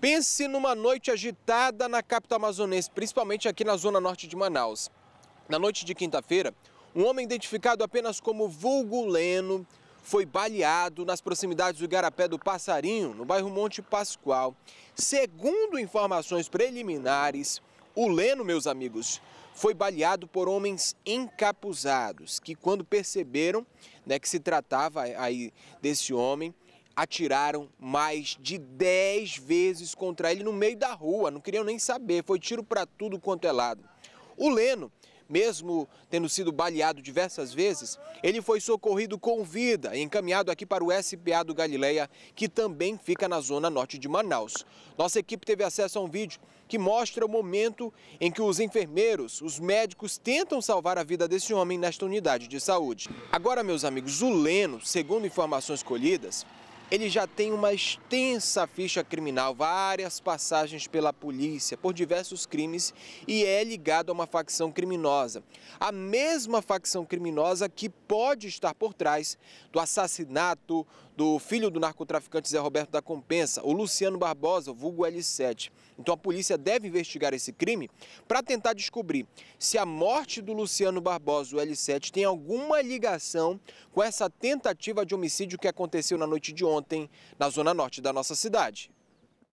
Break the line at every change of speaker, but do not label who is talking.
Pense numa noite agitada na capital amazonense, principalmente aqui na zona norte de Manaus. Na noite de quinta-feira, um homem identificado apenas como Vulgo Leno foi baleado nas proximidades do Garapé do Passarinho, no bairro Monte Pascoal. Segundo informações preliminares, o Leno, meus amigos, foi baleado por homens encapuzados, que quando perceberam né, que se tratava aí desse homem, atiraram mais de 10 vezes contra ele no meio da rua, não queriam nem saber, foi tiro para tudo quanto é lado. O Leno, mesmo tendo sido baleado diversas vezes, ele foi socorrido com vida e encaminhado aqui para o SPA do Galileia, que também fica na zona norte de Manaus. Nossa equipe teve acesso a um vídeo que mostra o momento em que os enfermeiros, os médicos tentam salvar a vida desse homem nesta unidade de saúde. Agora, meus amigos, o Leno, segundo informações colhidas, ele já tem uma extensa ficha criminal, várias passagens pela polícia por diversos crimes e é ligado a uma facção criminosa. A mesma facção criminosa que pode estar por trás do assassinato, do filho do narcotraficante Zé Roberto da Compensa, o Luciano Barbosa, vulgo L7. Então a polícia deve investigar esse crime para tentar descobrir se a morte do Luciano Barbosa, o L7, tem alguma ligação com essa tentativa de homicídio que aconteceu na noite de ontem na zona norte da nossa cidade.